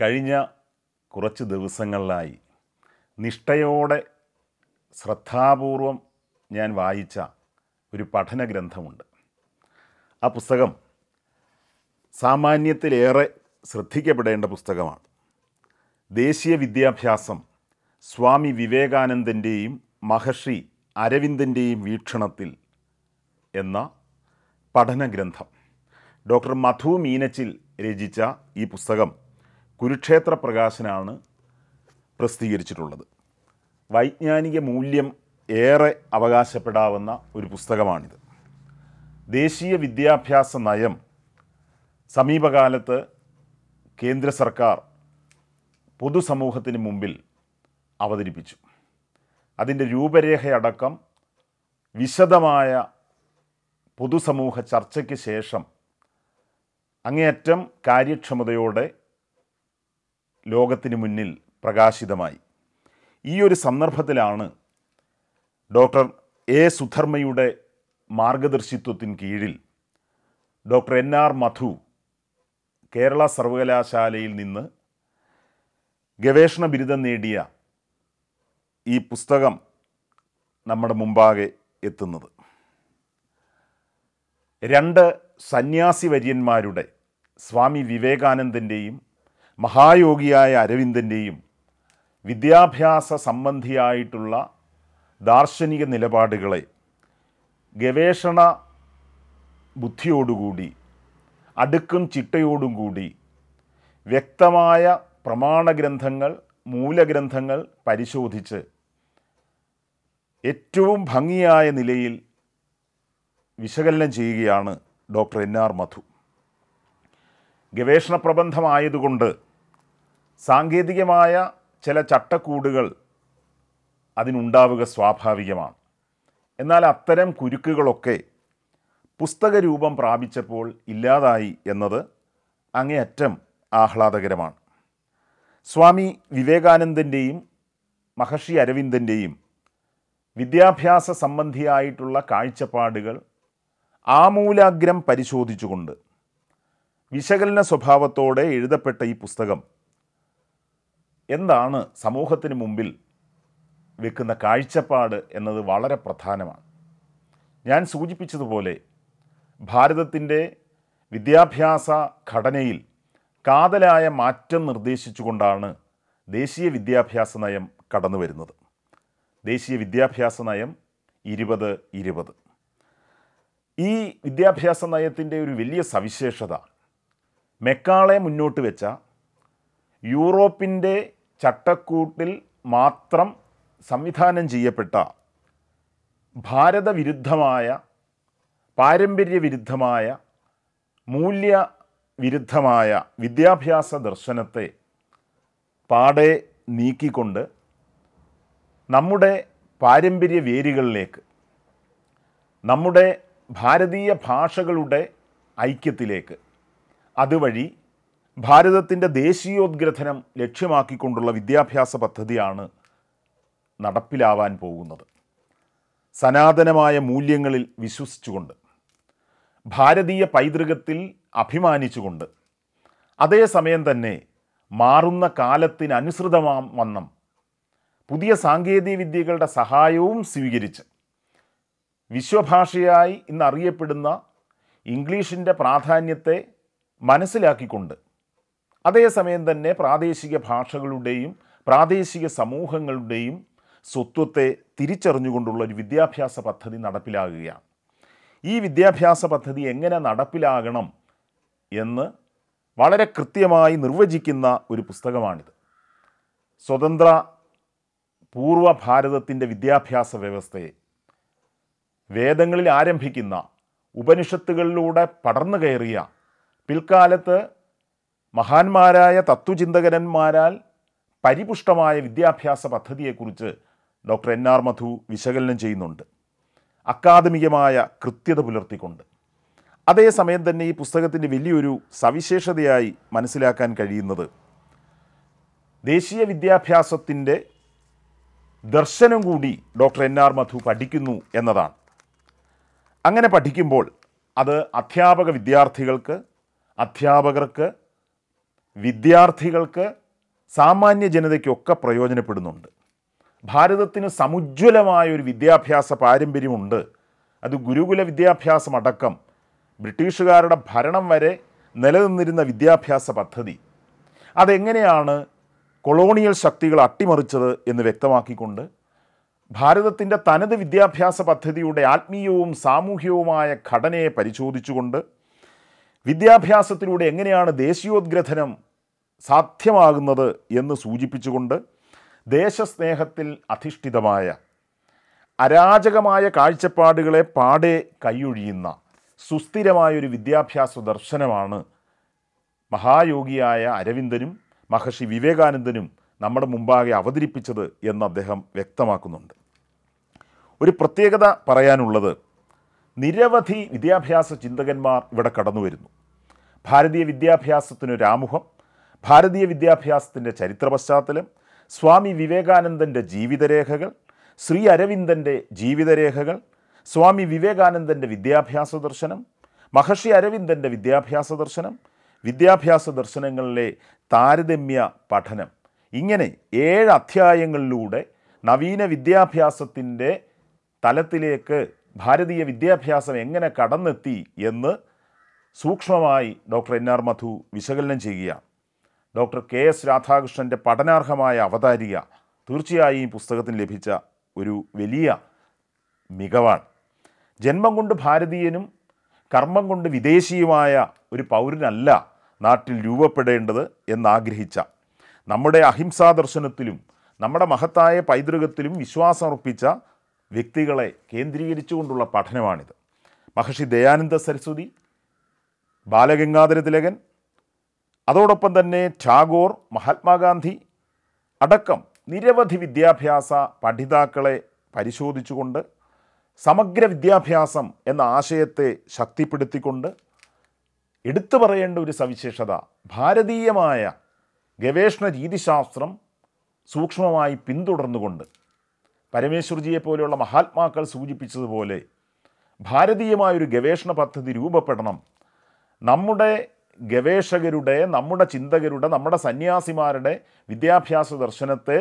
കഴിഞ്ഞ കുറച്ച് ദിവസങ്ങളിലായി നിഷ്ഠയോടെ ശ്രദ്ധാപൂർവം ഞാൻ വായിച്ച ഒരു പഠന ഗ്രന്ഥമുണ്ട് ആ പുസ്തകം സാമാന്യത്തിലേറെ ശ്രദ്ധിക്കപ്പെടേണ്ട പുസ്തകമാണ് ദേശീയ വിദ്യാഭ്യാസം സ്വാമി വിവേകാനന്ദൻ്റെയും മഹർഷി അരവിന്ദൻ്റെയും വീക്ഷണത്തിൽ എന്ന പഠന ഗ്രന്ഥം ഡോക്ടർ മധു മീനച്ചിൽ രചിച്ച ഈ പുസ്തകം കുരുക്ഷേത്ര പ്രകാശനാണ് പ്രസിദ്ധീകരിച്ചിട്ടുള്ളത് വൈജ്ഞാനിക മൂല്യം ഏറെ അവകാശപ്പെടാവുന്ന ഒരു പുസ്തകമാണിത് ദേശീയ വിദ്യാഭ്യാസ നയം സമീപകാലത്ത് കേന്ദ്ര സർക്കാർ പൊതുസമൂഹത്തിന് മുമ്പിൽ അവതരിപ്പിച്ചു അതിൻ്റെ രൂപരേഖയടക്കം വിശദമായ പൊതുസമൂഹ ചർച്ചയ്ക്ക് ശേഷം അങ്ങേയറ്റം കാര്യക്ഷമതയോടെ ലോകത്തിന് മുന്നിൽ പ്രകാശിതമായി ഈ ഒരു സന്ദർഭത്തിലാണ് ഡോക്ടർ എ സുധർമ്മയുടെ മാർഗദർശിത്വത്തിന് കീഴിൽ doctor N R Madhu Kerala സർവകലാശാലയിൽ നിന്ന് ഗവേഷണ ബിരുദം നേടിയ ഈ പുസ്തകം നമ്മുടെ മുമ്പാകെ എത്തുന്നത് രണ്ട് സന്യാസി വര്യന്മാരുടെ സ്വാമി വിവേകാനന്ദൻ്റെയും മഹായോഗിയായ അരവിന്ദൻ്റെയും വിദ്യാഭ്യാസ സംബന്ധിയായിട്ടുള്ള ദാർശനിക നിലപാടുകളെ ഗവേഷണ ബുദ്ധിയോടുകൂടി അടുക്കും ചിട്ടയോടും കൂടി വ്യക്തമായ പ്രമാണഗ്രന്ഥങ്ങൾ മൂലഗ്രന്ഥങ്ങൾ പരിശോധിച്ച് ഏറ്റവും ഭംഗിയായ നിലയിൽ വിശകലനം ചെയ്യുകയാണ് ഡോക്ടർ എൻ ആർ മധു ഗവേഷണ പ്രബന്ധമായതുകൊണ്ട് സാങ്കേതികമായ ചില ചട്ടക്കൂടുകൾ അതിനുണ്ടാവുക സ്വാഭാവികമാണ് എന്നാൽ അത്തരം കുരുക്കുകളൊക്കെ രൂപം പ്രാപിച്ചപ്പോൾ ഇല്ലാതായി എന്നത് അങ്ങേയറ്റം ആഹ്ലാദകരമാണ് സ്വാമി വിവേകാനന്ദൻ്റെയും മഹർഷി അരവിന്ദൻ്റെയും വിദ്യാഭ്യാസ സംബന്ധിയായിട്ടുള്ള കാഴ്ചപ്പാടുകൾ ആമൂലാഗ്രം പരിശോധിച്ചുകൊണ്ട് വിശകലന സ്വഭാവത്തോടെ എഴുതപ്പെട്ട ഈ പുസ്തകം എന്താണ് സമൂഹത്തിന് മുമ്പിൽ വെക്കുന്ന കാഴ്ചപ്പാട് എന്നത് വളരെ പ്രധാനമാണ് ഞാൻ സൂചിപ്പിച്ചതുപോലെ ഭാരതത്തിൻ്റെ വിദ്യാഭ്യാസ ഘടനയിൽ കാതലായ മാറ്റം നിർദ്ദേശിച്ചുകൊണ്ടാണ് ദേശീയ വിദ്യാഭ്യാസ നയം കടന്നു വരുന്നത് ദേശീയ വിദ്യാഭ്യാസ നയം ഇരുപത് ഇരുപത് ഈ വിദ്യാഭ്യാസ നയത്തിൻ്റെ ഒരു വലിയ സവിശേഷത മെക്കാളെ മുന്നോട്ട് വെച്ച യൂറോപ്പിൻ്റെ ചട്ടക്കൂട്ടിൽ മാത്രം സംവിധാനം ചെയ്യപ്പെട്ട ഭാരതവിരുദ്ധമായ പാരമ്പര്യവിരുദ്ധമായ മൂല്യവിരുദ്ധമായ വിദ്യാഭ്യാസ ദർശനത്തെ പാടെ നീക്കിക്കൊണ്ട് നമ്മുടെ പാരമ്പര്യ വേരുകളിലേക്ക് നമ്മുടെ ഭാരതീയ ഭാഷകളുടെ ഐക്യത്തിലേക്ക് അതുവഴി ഭാരതത്തിൻ്റെ ദേശീയോദ്ഗ്രഥനം ലക്ഷ്യമാക്കിക്കൊണ്ടുള്ള വിദ്യാഭ്യാസ പദ്ധതിയാണ് നടപ്പിലാവാൻ പോകുന്നത് സനാതനമായ മൂല്യങ്ങളിൽ വിശ്വസിച്ചുകൊണ്ട് ഭാരതീയ പൈതൃകത്തിൽ അഭിമാനിച്ചുകൊണ്ട് അതേസമയം തന്നെ മാറുന്ന കാലത്തിനനുസൃതമാം വണ്ണം പുതിയ സാങ്കേതിക വിദ്യകളുടെ സഹായവും സ്വീകരിച്ച് വിശ്വഭാഷയായി ഇന്നറിയപ്പെടുന്ന ഇംഗ്ലീഷിൻ്റെ പ്രാധാന്യത്തെ മനസ്സിലാക്കിക്കൊണ്ട് അതേസമയം തന്നെ പ്രാദേശിക ഭാഷകളുടെയും പ്രാദേശിക സമൂഹങ്ങളുടെയും സ്വത്വത്തെ തിരിച്ചറിഞ്ഞുകൊണ്ടുള്ള ഒരു വിദ്യാഭ്യാസ പദ്ധതി നടപ്പിലാകുകയാണ് ഈ വിദ്യാഭ്യാസ പദ്ധതി എങ്ങനെ നടപ്പിലാകണം എന്ന് വളരെ കൃത്യമായി നിർവചിക്കുന്ന ഒരു പുസ്തകമാണിത് സ്വതന്ത്ര പൂർവ ഭാരതത്തിൻ്റെ വിദ്യാഭ്യാസ വ്യവസ്ഥയെ വേദങ്ങളിൽ ആരംഭിക്കുന്ന ഉപനിഷത്തുകളിലൂടെ പടർന്നു കയറിയ പിൽക്കാലത്ത് മഹാന്മാരായ തത്വചിന്തകരന്മാരാൽ പരിപുഷ്ടമായ വിദ്യാഭ്യാസ പദ്ധതിയെക്കുറിച്ച് ഡോക്ടർ എൻ ആർ മധു വിശകലനം ചെയ്യുന്നുണ്ട് അക്കാദമികമായ കൃത്യത പുലർത്തിക്കൊണ്ട് അതേസമയം തന്നെ ഈ പുസ്തകത്തിൻ്റെ വലിയൊരു സവിശേഷതയായി മനസ്സിലാക്കാൻ കഴിയുന്നത് ദേശീയ വിദ്യാഭ്യാസത്തിൻ്റെ ദർശനം കൂടി ഡോക്ടർ എൻ ആർ മധു പഠിക്കുന്നു എന്നതാണ് അങ്ങനെ പഠിക്കുമ്പോൾ അത് അധ്യാപക വിദ്യാർത്ഥികൾക്ക് അധ്യാപകർക്ക് വിദ്യാർത്ഥികൾക്ക് സാമാന്യ ജനതയ്ക്കൊക്കെ പ്രയോജനപ്പെടുന്നുണ്ട് ഭാരതത്തിന് സമുജ്വലമായ ഒരു വിദ്യാഭ്യാസ പാരമ്പര്യമുണ്ട് അത് ഗുരുകുല വിദ്യാഭ്യാസം അടക്കം ബ്രിട്ടീഷുകാരുടെ ഭരണം വരെ നിലനിന്നിരുന്ന വിദ്യാഭ്യാസ പദ്ധതി അതെങ്ങനെയാണ് കൊളോണിയൽ ശക്തികൾ അട്ടിമറിച്ചത് എന്ന് വ്യക്തമാക്കിക്കൊണ്ട് ഭാരതത്തിൻ്റെ തനത് വിദ്യാഭ്യാസ പദ്ധതിയുടെ ആത്മീയവും സാമൂഹികവുമായ ഘടനയെ പരിശോധിച്ചുകൊണ്ട് വിദ്യാഭ്യാസത്തിലൂടെ എങ്ങനെയാണ് ദേശീയോദ്ഗ്രഥനം സാധ്യമാകുന്നത് എന്ന് സൂചിപ്പിച്ചുകൊണ്ട് ദേശസ്നേഹത്തിൽ അധിഷ്ഠിതമായ അരാജകമായ കാഴ്ചപ്പാടുകളെ പാടെ കൈയൊഴിയുന്ന സുസ്ഥിരമായൊരു വിദ്യാഭ്യാസ ദർശനമാണ് മഹായോഗിയായ അരവിന്ദനും മഹർഷി വിവേകാനന്ദനും നമ്മുടെ മുമ്പാകെ അവതരിപ്പിച്ചത് എന്ന് അദ്ദേഹം വ്യക്തമാക്കുന്നുണ്ട് ഒരു പ്രത്യേകത പറയാനുള്ളത് നിരവധി വിദ്യാഭ്യാസ ചിന്തകന്മാർ ഇവിടെ കടന്നു വരുന്നു ഭാരതീയ വിദ്യാഭ്യാസത്തിനൊരാമുഖം ഭാരതീയ വിദ്യാഭ്യാസത്തിൻ്റെ ചരിത്ര പശ്ചാത്തലം സ്വാമി വിവേകാനന്ദൻ്റെ ജീവിതരേഖകൾ ശ്രീ അരവിന്ദൻ്റെ ജീവിതരേഖകൾ സ്വാമി വിവേകാനന്ദൻ്റെ വിദ്യാഭ്യാസ ദർശനം മഹർഷി അരവിന്ദൻ്റെ വിദ്യാഭ്യാസ ദർശനം വിദ്യാഭ്യാസ ദർശനങ്ങളിലെ താരതമ്യ പഠനം ഇങ്ങനെ ഏഴ് അധ്യായങ്ങളിലൂടെ നവീന വിദ്യാഭ്യാസത്തിൻ്റെ തലത്തിലേക്ക് ഭാരതീയ വിദ്യാഭ്യാസം എങ്ങനെ കടന്നെത്തി എന്ന് സൂക്ഷ്മമായി ഡോക്ടർ എൻ ആർ മധു വിശകലനം ചെയ്യുകയാണ് ഡോക്ടർ കെ എസ് രാധാകൃഷ്ണൻ്റെ പഠനാർഹമായ അവതാരിക തീർച്ചയായും ഈ പുസ്തകത്തിന് ലഭിച്ച ഒരു വലിയ മികവാണ് ജന്മം കൊണ്ട് ഭാരതീയനും കർമ്മം കൊണ്ട് വിദേശിയുമായ ഒരു പൗരനല്ല നാട്ടിൽ രൂപപ്പെടേണ്ടത് എന്നാഗ്രഹിച്ച നമ്മുടെ അഹിംസാ ദർശനത്തിലും നമ്മുടെ മഹത്തായ പൈതൃകത്തിലും വിശ്വാസമർപ്പിച്ച വ്യക്തികളെ കേന്ദ്രീകരിച്ചുകൊണ്ടുള്ള പഠനമാണിത് മഹർഷി ദയാനന്ദ സരസ്വതി ബാലഗംഗാധര തിലകൻ അതോടൊപ്പം തന്നെ ടാഗോർ മഹാത്മാഗാന്ധി അടക്കം നിരവധി വിദ്യാഭ്യാസ പഠിതാക്കളെ പരിശോധിച്ചുകൊണ്ട് സമഗ്ര വിദ്യാഭ്യാസം എന്ന ആശയത്തെ ശക്തിപ്പെടുത്തിക്കൊണ്ട് എടുത്തു പറയേണ്ട ഒരു സവിശേഷത ഭാരതീയമായ ഗവേഷണ രീതിശാസ്ത്രം സൂക്ഷ്മമായി പിന്തുടർന്നുകൊണ്ട് പരമേശ്വർജിയെ പോലെയുള്ള മഹാത്മാക്കൾ സൂചിപ്പിച്ചതുപോലെ ഭാരതീയമായൊരു ഗവേഷണ പദ്ധതി രൂപപ്പെടണം നമ്മുടെ ഗവേഷകരുടെ നമ്മുടെ ചിന്തകരുടെ നമ്മുടെ സന്യാസിമാരുടെ വിദ്യാഭ്യാസ ദർശനത്തെ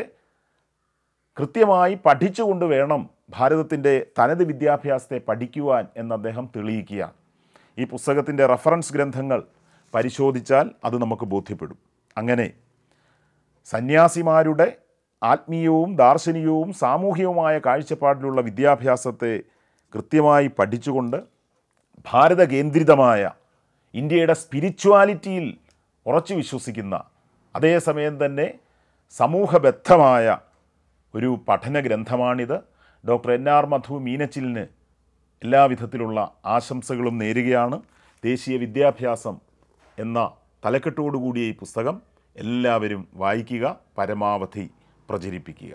കൃത്യമായി പഠിച്ചുകൊണ്ട് വേണം ഭാരതത്തിൻ്റെ തനത് വിദ്യാഭ്യാസത്തെ പഠിക്കുവാൻ എന്ന് അദ്ദേഹം തെളിയിക്കുകയാണ് ഈ പുസ്തകത്തിൻ്റെ റഫറൻസ് ഗ്രന്ഥങ്ങൾ പരിശോധിച്ചാൽ അത് നമുക്ക് ബോധ്യപ്പെടും അങ്ങനെ സന്യാസിമാരുടെ ആത്മീയവും ദാർശനികവും സാമൂഹികവുമായ കാഴ്ചപ്പാടിലുള്ള വിദ്യാഭ്യാസത്തെ കൃത്യമായി പഠിച്ചുകൊണ്ട് ഭാരത കേന്ദ്രിതമായ ഇന്ത്യയുടെ സ്പിരിച്വാലിറ്റിയിൽ ഉറച്ചു വിശ്വസിക്കുന്ന അതേസമയം തന്നെ സമൂഹബദ്ധമായ ഒരു പഠന ഗ്രന്ഥമാണിത് ഡോക്ടർ എൻ ആർ മധു മീനച്ചിലിന് എല്ലാവിധത്തിലുള്ള ആശംസകളും നേരുകയാണ് ദേശീയ വിദ്യാഭ്യാസം എന്ന തലക്കെട്ടോടുകൂടിയ ഈ പുസ്തകം എല്ലാവരും വായിക്കുക പരമാവധി പ്രചരിപ്പിക്കുക